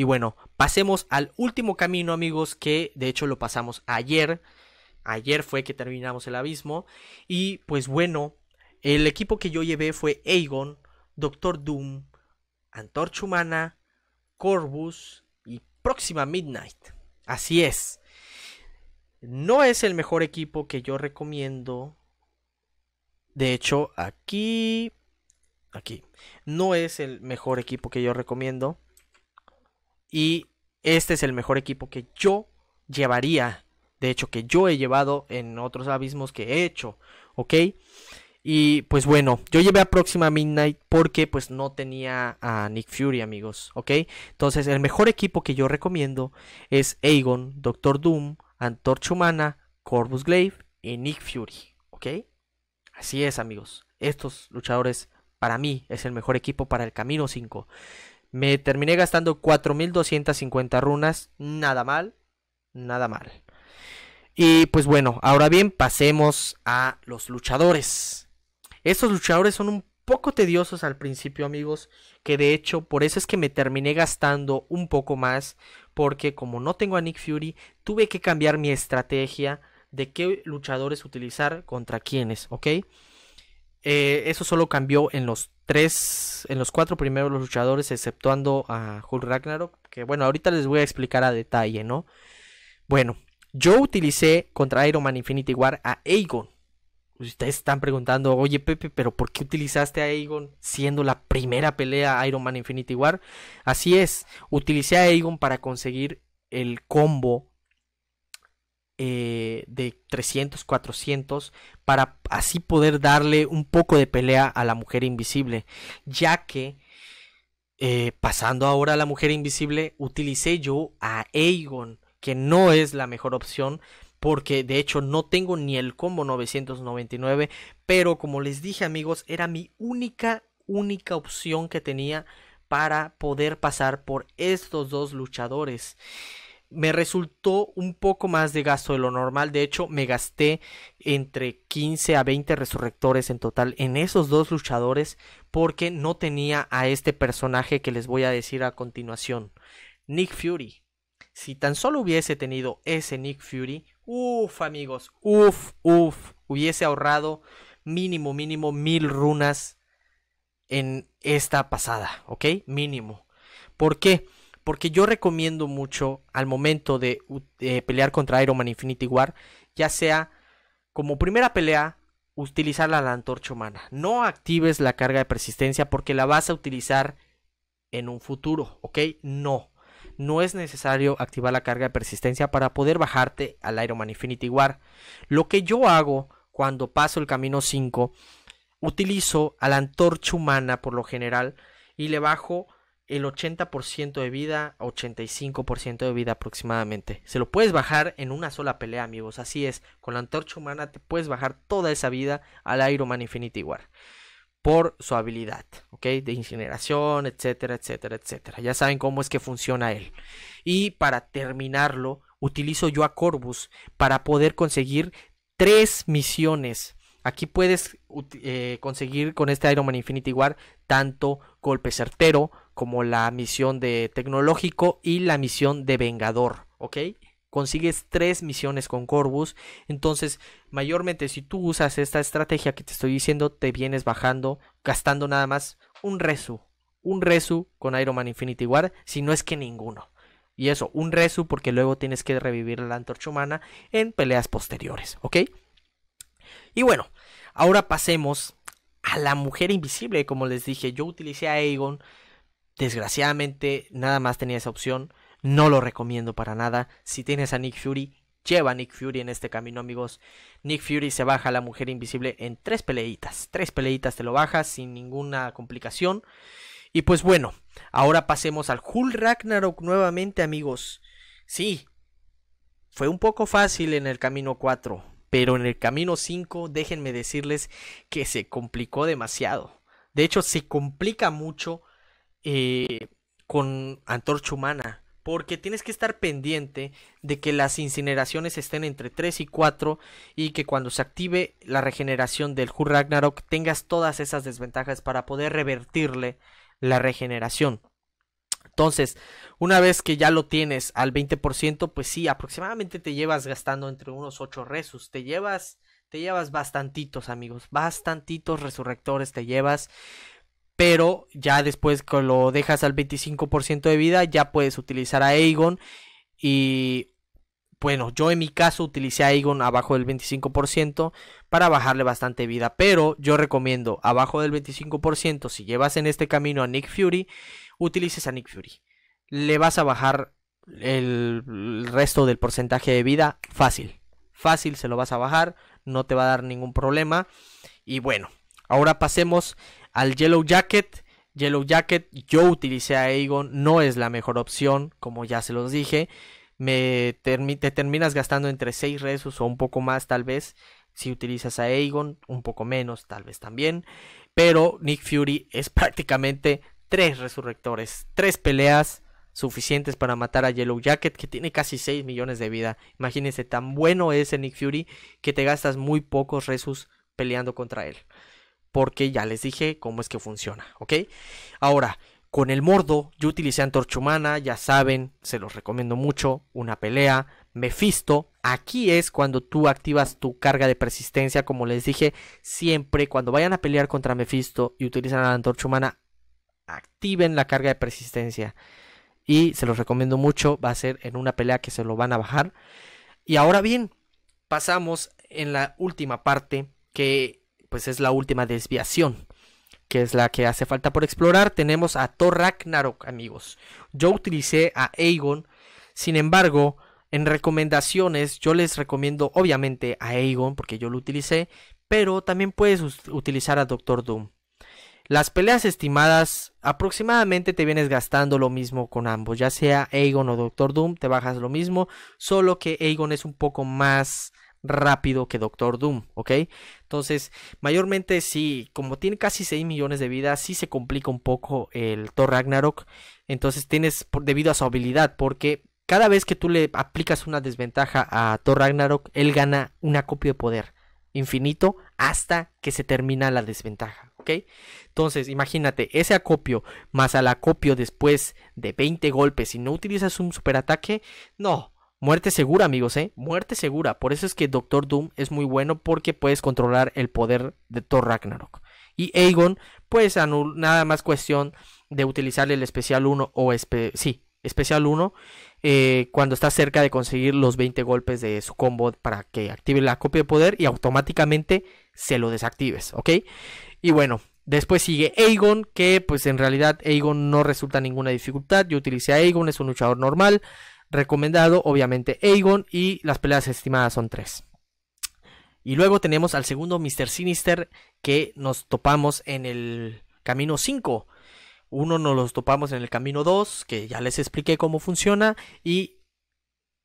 Y bueno, pasemos al último camino, amigos, que de hecho lo pasamos ayer. Ayer fue que terminamos el abismo. Y pues bueno, el equipo que yo llevé fue Aegon, Doctor Doom, Antorchumana Humana, Corvus y Próxima Midnight. Así es. No es el mejor equipo que yo recomiendo. De hecho, aquí. Aquí. No es el mejor equipo que yo recomiendo. Y este es el mejor equipo que yo llevaría. De hecho, que yo he llevado en otros abismos que he hecho. ¿Ok? Y pues bueno, yo llevé a Próxima Midnight porque pues no tenía a Nick Fury, amigos, ¿ok? Entonces el mejor equipo que yo recomiendo es Aegon, Doctor Doom, Antorcha Humana, Corvus Glaive y Nick Fury, ¿ok? Así es, amigos. Estos luchadores para mí es el mejor equipo para el Camino 5. Me terminé gastando 4.250 runas, nada mal, nada mal. Y pues bueno, ahora bien, pasemos a los luchadores. Estos luchadores son un poco tediosos al principio, amigos, que de hecho por eso es que me terminé gastando un poco más, porque como no tengo a Nick Fury, tuve que cambiar mi estrategia de qué luchadores utilizar contra quiénes, ¿ok? Eh, eso solo cambió en los tres, en los cuatro primeros luchadores, exceptuando a Hulk Ragnarok, que bueno, ahorita les voy a explicar a detalle, ¿no? Bueno, yo utilicé contra Iron Man Infinity War a Aegon. Ustedes están preguntando, oye Pepe, pero ¿por qué utilizaste a Aegon siendo la primera pelea Iron Man Infinity War? Así es, utilicé a Aegon para conseguir el combo eh, de 300, 400, para así poder darle un poco de pelea a la mujer invisible, ya que eh, pasando ahora a la mujer invisible, utilicé yo a Aegon, que no es la mejor opción, porque de hecho no tengo ni el combo 999, pero como les dije amigos, era mi única, única opción que tenía para poder pasar por estos dos luchadores me resultó un poco más de gasto de lo normal. De hecho, me gasté entre 15 a 20 resurrectores en total en esos dos luchadores porque no tenía a este personaje que les voy a decir a continuación. Nick Fury. Si tan solo hubiese tenido ese Nick Fury, uff amigos, uff, uff, hubiese ahorrado mínimo, mínimo mil runas en esta pasada, ¿ok? Mínimo. ¿Por qué? Porque yo recomiendo mucho al momento de, eh, pelear contra Iron Man Infinity War, ya sea como primera pelea, utilizar la antorcha humana. No actives la carga de persistencia porque la vas a utilizar en un futuro, ¿ok? No. No es necesario activar la carga de persistencia para poder bajarte al Iron Man Infinity War. Lo que yo hago cuando paso el camino 5, utilizo a la antorcha humana por lo general y le bajo el 80% de vida, 85% de vida aproximadamente. Se lo puedes bajar en una sola pelea, amigos. Así es, con la antorcha humana te puedes bajar toda esa vida al Iron Man Infinity War. Por su habilidad, ¿ok? De incineración, etcétera, etcétera, etcétera. Ya saben cómo es que funciona él. Y para terminarlo, utilizo yo a Corvus para poder conseguir tres misiones Aquí puedes eh, conseguir con este Iron Man Infinity War tanto golpe certero como la misión de tecnológico y la misión de vengador, ¿ok? Consigues tres misiones con Corvus, entonces mayormente si tú usas esta estrategia que te estoy diciendo, te vienes bajando, gastando nada más un resu, un resu con Iron Man Infinity War, si no es que ninguno. Y eso, un resu porque luego tienes que revivir la antorcha humana en peleas posteriores, ¿ok? Y bueno, ahora pasemos a la mujer invisible, como les dije, yo utilicé a Aegon Desgraciadamente, nada más tenía esa opción. No lo recomiendo para nada. Si tienes a Nick Fury, lleva a Nick Fury en este camino, amigos. Nick Fury se baja a la mujer invisible en tres peleitas. Tres peleitas te lo bajas sin ninguna complicación. Y pues bueno, ahora pasemos al Hul Ragnarok nuevamente, amigos. Sí, fue un poco fácil en el camino 4, pero en el camino 5 déjenme decirles que se complicó demasiado. De hecho, se complica mucho eh, con antorcha humana. Porque tienes que estar pendiente de que las incineraciones estén entre 3 y 4 y que cuando se active la regeneración del Hur Ragnarok tengas todas esas desventajas para poder revertirle la regeneración. Entonces, una vez que ya lo tienes al 20%, pues sí, aproximadamente te llevas gastando entre unos 8 resus. Te llevas, te llevas bastantitos, amigos. Bastantitos resurrectores te llevas pero ya después que lo dejas al 25% de vida, ya puedes utilizar a Aegon. Y bueno, yo en mi caso utilicé a Aegon abajo del 25% para bajarle bastante vida, pero yo recomiendo abajo del 25%, si llevas en este camino a Nick Fury, utilices a Nick Fury. Le vas a bajar el, resto del porcentaje de vida fácil. Fácil se lo vas a bajar, no te va a dar ningún problema. Y bueno, ahora pasemos al Yellow Jacket. Yellow Jacket, yo utilicé a Aegon, no es la mejor opción, como ya se los dije. Me te terminas gastando entre 6 resus o un poco más tal vez. Si utilizas a Aegon, un poco menos tal vez también. Pero Nick Fury es prácticamente 3 resurrectores, 3 peleas suficientes para matar a Yellow Jacket que tiene casi 6 millones de vida. Imagínense, tan bueno es Nick Fury que te gastas muy pocos resus peleando contra él porque ya les dije cómo es que funciona, ¿ok? Ahora, con el Mordo, yo utilicé Antorcha Humana, ya saben, se los recomiendo mucho, una pelea, Mephisto, aquí es cuando tú activas tu carga de persistencia, como les dije, siempre cuando vayan a pelear contra Mephisto y utilizan la Antorcha Humana, activen la carga de persistencia. Y se los recomiendo mucho, va a ser en una pelea que se lo van a bajar. Y ahora bien, pasamos en la última parte que pues es la última desviación, que es la que hace falta por explorar. Tenemos a Thor narok amigos. Yo utilicé a Aegon, sin embargo, en recomendaciones yo les recomiendo obviamente a Aegon, porque yo lo utilicé, pero también puedes utilizar a Doctor Doom. Las peleas estimadas aproximadamente te vienes gastando lo mismo con ambos, ya sea Aegon o Doctor Doom, te bajas lo mismo, solo que Aegon es un poco más rápido que Doctor Doom, ¿ok? Entonces, mayormente sí, como tiene casi 6 millones de vidas, sí se complica un poco el Thor Ragnarok. Entonces tienes, debido a su habilidad, porque cada vez que tú le aplicas una desventaja a Thor Ragnarok, él gana un acopio de poder infinito hasta que se termina la desventaja, ¿ok? Entonces, imagínate, ese acopio más al acopio después de 20 golpes y no utilizas un superataque, no, Muerte segura, amigos, ¿eh? Muerte segura. Por eso es que Doctor Doom es muy bueno porque puedes controlar el poder de Thor Ragnarok. Y Aegon, pues nada más cuestión de utilizar el especial 1 o... sí, especial 1 eh, cuando está cerca de conseguir los 20 golpes de su combo para que active la copia de poder y automáticamente se lo desactives, ¿ok? Y bueno, Después sigue Aegon, que pues en realidad Aegon no resulta ninguna dificultad. Yo utilicé a Aegon, es un luchador normal recomendado, obviamente Aegon, y las peleas estimadas son 3 Y luego tenemos al segundo Mr. Sinister que nos topamos en el camino 5. Uno nos los topamos en el camino 2, que ya les expliqué cómo funciona. Y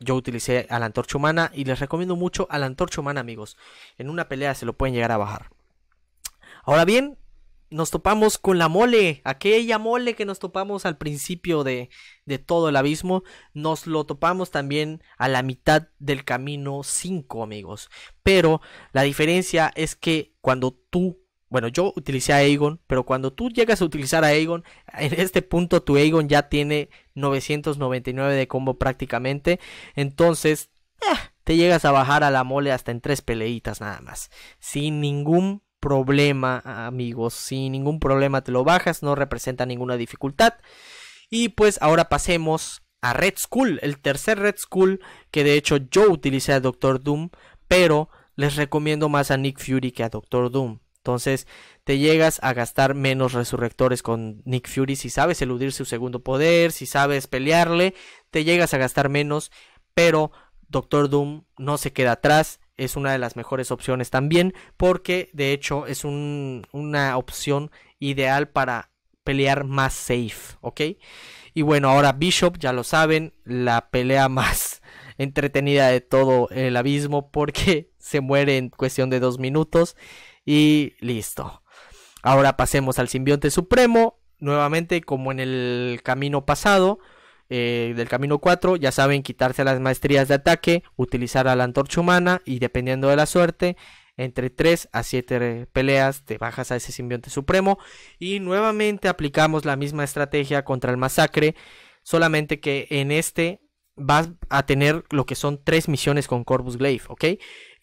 yo utilicé a la antorcha humana y les recomiendo mucho a la antorcha humana, amigos. En una pelea se lo pueden llegar a bajar. Ahora bien, nos topamos con la mole, aquella mole que nos topamos al principio de, de todo el abismo, nos lo topamos también a la mitad del camino 5, amigos. Pero la diferencia es que cuando tú, bueno, yo utilicé a Aegon, pero cuando tú llegas a utilizar a Aegon, en este punto tu Aegon ya tiene 999 de combo prácticamente, entonces eh, te llegas a bajar a la mole hasta en tres peleitas nada más, sin ningún problema, amigos. Sin ningún problema te lo bajas, no representa ninguna dificultad. Y pues ahora pasemos a Red Skull, el tercer Red Skull que de hecho yo utilicé a Doctor Doom, pero les recomiendo más a Nick Fury que a Doctor Doom. Entonces te llegas a gastar menos resurrectores con Nick Fury si sabes eludir su segundo poder, si sabes pelearle, te llegas a gastar menos, pero Doctor Doom no se queda atrás es una de las mejores opciones también porque de hecho es una opción ideal para pelear más safe, ¿ok? Y bueno, ahora Bishop, ya lo saben, la pelea más entretenida de todo el abismo porque se muere en cuestión de dos minutos y listo. Ahora pasemos al simbionte supremo, nuevamente como en el camino pasado eh, del camino 4, ya saben quitarse las maestrías de ataque, utilizar a la antorcha humana y dependiendo de la suerte, entre 3 a 7 peleas te bajas a ese simbionte supremo y nuevamente aplicamos la misma estrategia contra el masacre, solamente que en este vas a tener lo que son 3 misiones con Corvus Glaive, ¿ok?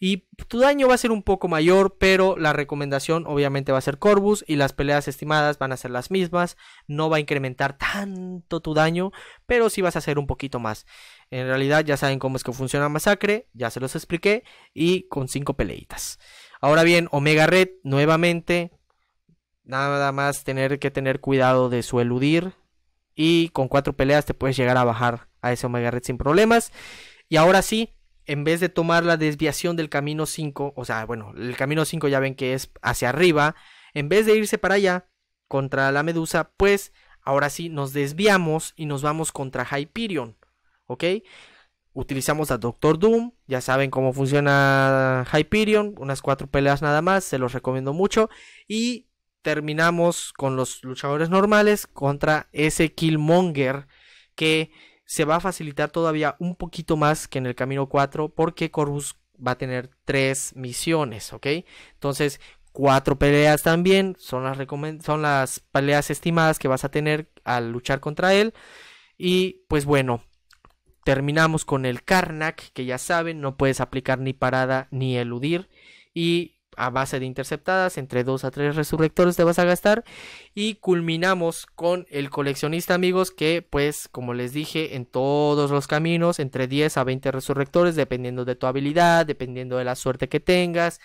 Y tu daño va a ser un poco mayor, pero la recomendación obviamente va a ser Corvus y las peleas estimadas van a ser las mismas. No va a incrementar tanto tu daño, pero sí vas a hacer un poquito más. En realidad ya saben cómo es que funciona Masacre, ya se los expliqué, y con 5 peleitas. Ahora bien, Omega Red, nuevamente, nada más tener que tener cuidado de su eludir. Y con cuatro peleas te puedes llegar a bajar a ese Omega Red sin problemas. Y ahora sí, en vez de tomar la desviación del camino 5, o sea, bueno, el camino 5 ya ven que es hacia arriba, en vez de irse para allá contra la medusa, pues ahora sí nos desviamos y nos vamos contra Hyperion, ¿ok? Utilizamos a Doctor Doom, ya saben cómo funciona Hyperion, unas cuatro peleas nada más, se los recomiendo mucho. Y terminamos con los luchadores normales contra ese Killmonger que se va a facilitar todavía un poquito más que en el camino 4 porque Corvus va a tener 3 misiones, ¿ok? Entonces, cuatro peleas también son las, son las peleas estimadas que vas a tener al luchar contra él. Y pues bueno, terminamos con el Karnak, que ya saben, no puedes aplicar ni parada ni eludir. Y a base de interceptadas, entre 2 a 3 resurrectores te vas a gastar. Y culminamos con el coleccionista, amigos, que pues como les dije, en todos los caminos, entre 10 a 20 resurrectores, dependiendo de tu habilidad, dependiendo de la suerte que tengas.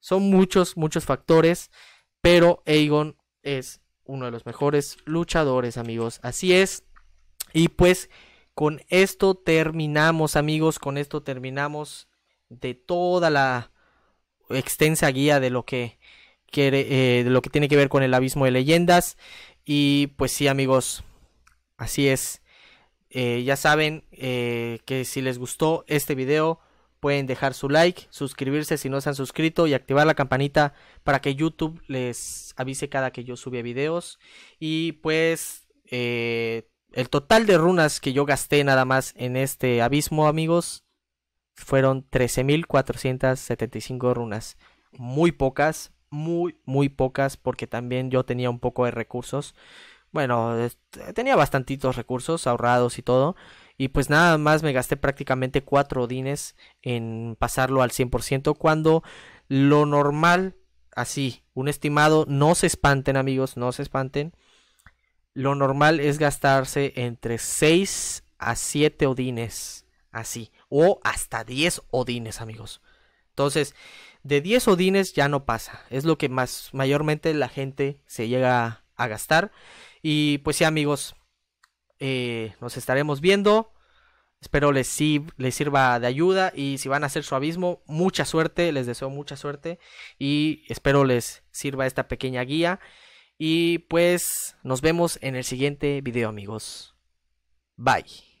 Son muchos, muchos factores, pero Aegon es uno de los mejores luchadores, amigos. Así es. Y pues con esto terminamos, amigos, con esto terminamos de toda la extensa guía de lo que, quiere eh, de lo que tiene que ver con el abismo de leyendas. Y pues sí, amigos, así es. Eh, ya saben eh, que si les gustó este video, pueden dejar su like, suscribirse si no se han suscrito y activar la campanita para que YouTube les avise cada que yo sube videos. Y pues el total de runas que yo gasté nada más en este abismo, amigos, fueron 13.475 runas. Muy pocas, muy, muy pocas, porque también yo tenía un poco de recursos. Bueno, tenía bastantitos recursos ahorrados y todo. Y pues nada más me gasté prácticamente 4 odines en pasarlo al 100% cuando lo normal, así, un estimado, no se espanten amigos, no se espanten. Lo normal es gastarse entre 6 a 7 odines Así. O hasta 10 odines, amigos. Entonces, de 10 odines ya no pasa. Es lo que más mayormente la gente se llega a gastar. Y pues sí, amigos. Eh, nos estaremos viendo. Espero les, les sirva de ayuda. Y si van a hacer su abismo, mucha suerte. Les deseo mucha suerte. Y espero les sirva esta pequeña guía. Y pues nos vemos en el siguiente video amigos. Bye.